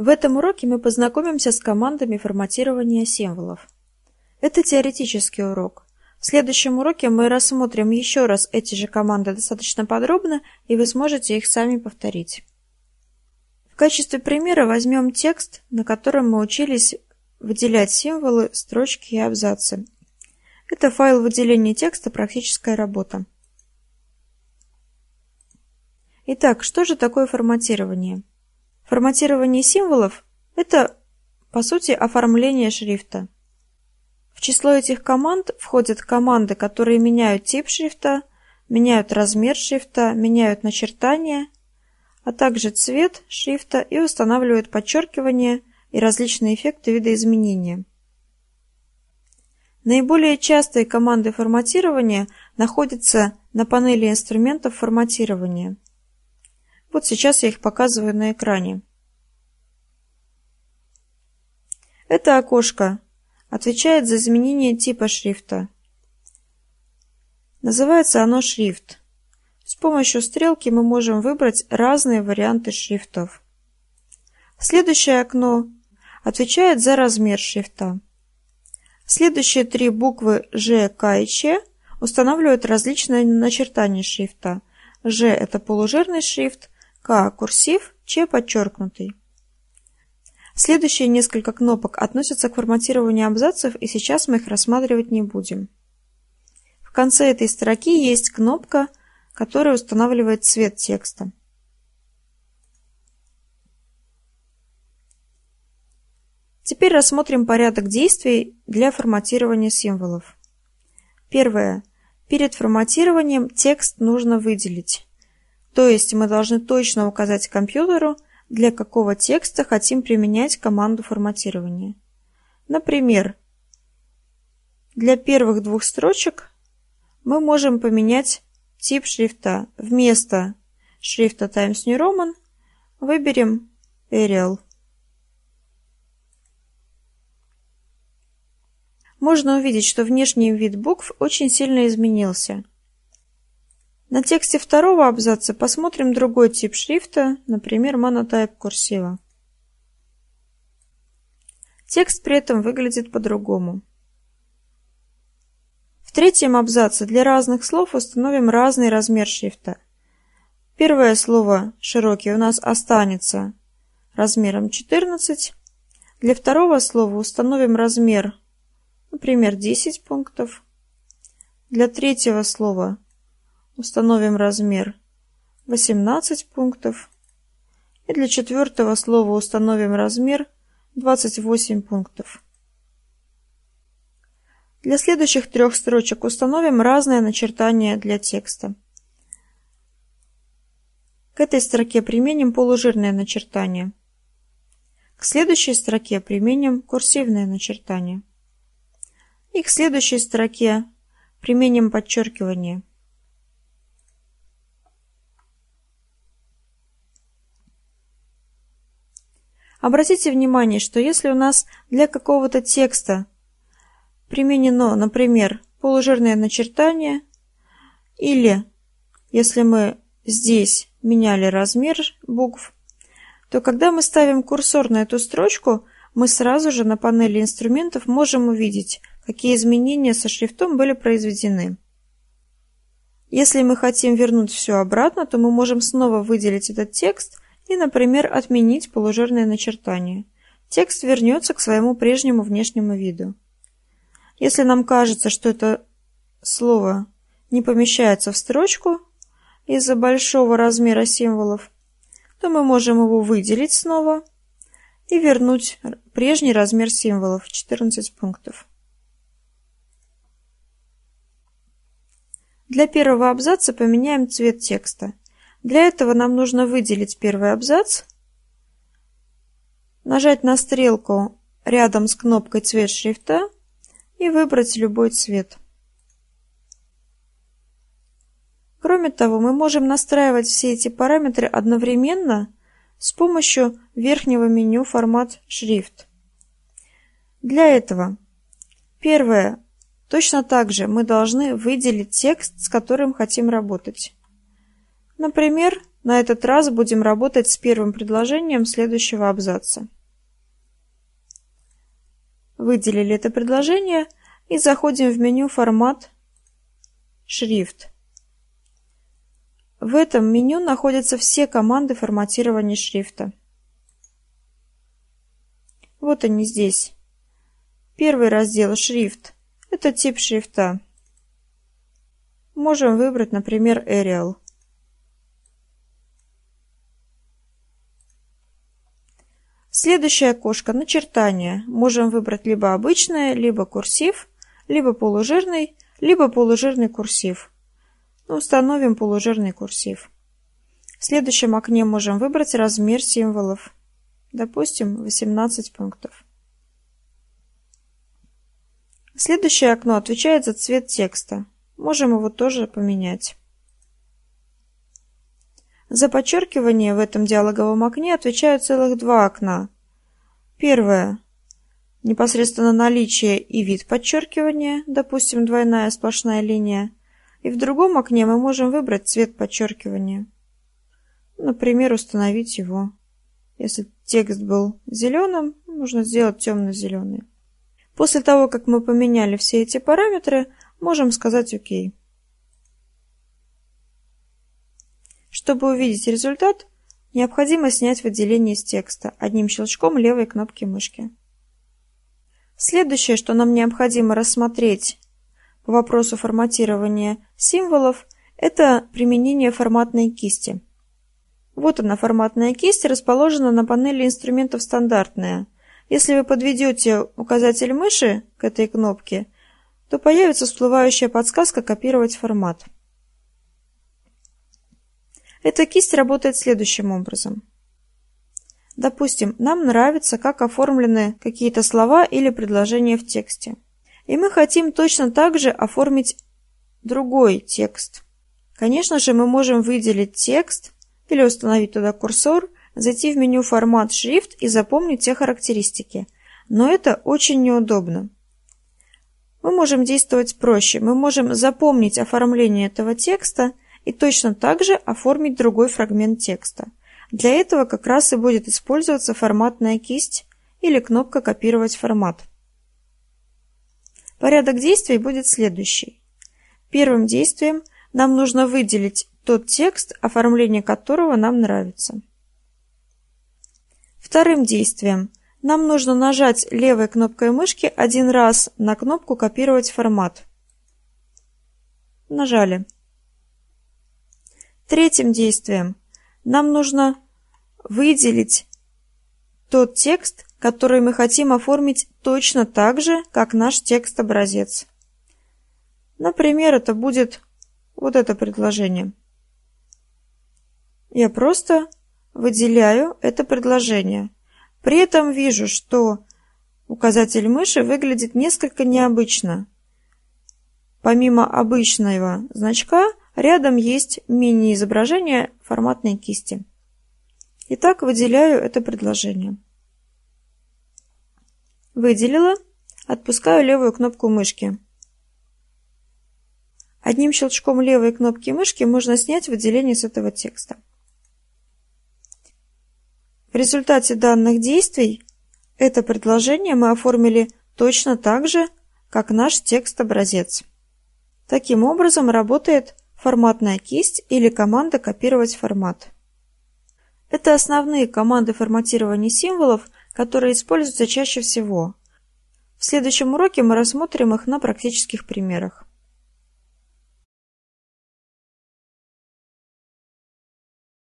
В этом уроке мы познакомимся с командами форматирования символов. Это теоретический урок. В следующем уроке мы рассмотрим еще раз эти же команды достаточно подробно, и вы сможете их сами повторить. В качестве примера возьмем текст, на котором мы учились выделять символы, строчки и абзацы. Это файл выделения текста «Практическая работа». Итак, что же такое форматирование? Форматирование символов – это, по сути, оформление шрифта. В число этих команд входят команды, которые меняют тип шрифта, меняют размер шрифта, меняют начертание, а также цвет шрифта и устанавливают подчеркивание и различные эффекты видоизменения. Наиболее частые команды форматирования находятся на панели инструментов форматирования – вот сейчас я их показываю на экране. Это окошко отвечает за изменение типа шрифта. Называется оно шрифт. С помощью стрелки мы можем выбрать разные варианты шрифтов. Следующее окно отвечает за размер шрифта. Следующие три буквы Ж, К и Ч устанавливают различные начертания шрифта. Ж – это полужирный шрифт, курсив, Ч – подчеркнутый. Следующие несколько кнопок относятся к форматированию абзацев, и сейчас мы их рассматривать не будем. В конце этой строки есть кнопка, которая устанавливает цвет текста. Теперь рассмотрим порядок действий для форматирования символов. Первое. Перед форматированием текст нужно выделить. То есть мы должны точно указать компьютеру, для какого текста хотим применять команду форматирования. Например, для первых двух строчек мы можем поменять тип шрифта. Вместо шрифта Times New Roman выберем Arial. Можно увидеть, что внешний вид букв очень сильно изменился – на тексте второго абзаца посмотрим другой тип шрифта, например, монотайп курсива. Текст при этом выглядит по-другому. В третьем абзаце для разных слов установим разный размер шрифта. Первое слово «широкий» у нас останется размером 14. Для второго слова установим размер, например, 10 пунктов. Для третьего слова установим размер 18 пунктов. И для четвертого слова установим размер 28 пунктов. Для следующих трех строчек установим разное начертание для текста. К этой строке применим полужирное начертание. К следующей строке применим курсивное начертание. И к следующей строке применим подчеркивание. Обратите внимание, что если у нас для какого-то текста применено, например, полужирное начертание, или если мы здесь меняли размер букв, то когда мы ставим курсор на эту строчку, мы сразу же на панели инструментов можем увидеть, какие изменения со шрифтом были произведены. Если мы хотим вернуть все обратно, то мы можем снова выделить этот текст и, например, отменить полужирное начертание. Текст вернется к своему прежнему внешнему виду. Если нам кажется, что это слово не помещается в строчку из-за большого размера символов, то мы можем его выделить снова и вернуть прежний размер символов 14 пунктов. Для первого абзаца поменяем цвет текста – для этого нам нужно выделить первый абзац, нажать на стрелку рядом с кнопкой «Цвет шрифта» и выбрать любой цвет. Кроме того, мы можем настраивать все эти параметры одновременно с помощью верхнего меню «Формат шрифт». Для этого первое Точно так же мы должны выделить текст, с которым хотим работать. Например, на этот раз будем работать с первым предложением следующего абзаца. Выделили это предложение и заходим в меню «Формат», «Шрифт». В этом меню находятся все команды форматирования шрифта. Вот они здесь. Первый раздел «Шрифт» – это тип шрифта. Можем выбрать, например, Arial – Следующее окошко – начертание. Можем выбрать либо обычное, либо курсив, либо полужирный, либо полужирный курсив. Ну, установим полужирный курсив. В следующем окне можем выбрать размер символов. Допустим, 18 пунктов. Следующее окно отвечает за цвет текста. Можем его тоже поменять. За подчеркивание в этом диалоговом окне отвечают целых два окна. Первое. Непосредственно наличие и вид подчеркивания, допустим, двойная сплошная линия. И в другом окне мы можем выбрать цвет подчеркивания. Например, установить его. Если текст был зеленым, можно сделать темно-зеленый. После того, как мы поменяли все эти параметры, можем сказать «Ок». Чтобы увидеть результат, необходимо снять выделение из текста одним щелчком левой кнопки мышки. Следующее, что нам необходимо рассмотреть по вопросу форматирования символов, это применение форматной кисти. Вот она, форматная кисть, расположена на панели инструментов «Стандартная». Если вы подведете указатель мыши к этой кнопке, то появится всплывающая подсказка «Копировать формат». Эта кисть работает следующим образом. Допустим, нам нравится, как оформлены какие-то слова или предложения в тексте. И мы хотим точно так же оформить другой текст. Конечно же, мы можем выделить текст или установить туда курсор, зайти в меню «Формат шрифт» и запомнить те характеристики. Но это очень неудобно. Мы можем действовать проще. Мы можем запомнить оформление этого текста – и точно так же оформить другой фрагмент текста. Для этого как раз и будет использоваться форматная кисть или кнопка «Копировать формат». Порядок действий будет следующий. Первым действием нам нужно выделить тот текст, оформление которого нам нравится. Вторым действием нам нужно нажать левой кнопкой мышки один раз на кнопку «Копировать формат». Нажали. Третьим действием нам нужно выделить тот текст, который мы хотим оформить точно так же, как наш текст-образец. Например, это будет вот это предложение. Я просто выделяю это предложение. При этом вижу, что указатель мыши выглядит несколько необычно. Помимо обычного значка Рядом есть мини-изображение форматной кисти. Итак, выделяю это предложение. Выделила. Отпускаю левую кнопку мышки. Одним щелчком левой кнопки мышки можно снять выделение с этого текста. В результате данных действий это предложение мы оформили точно так же, как наш текст-образец. Таким образом работает форматная кисть или команда «Копировать формат». Это основные команды форматирования символов, которые используются чаще всего. В следующем уроке мы рассмотрим их на практических примерах.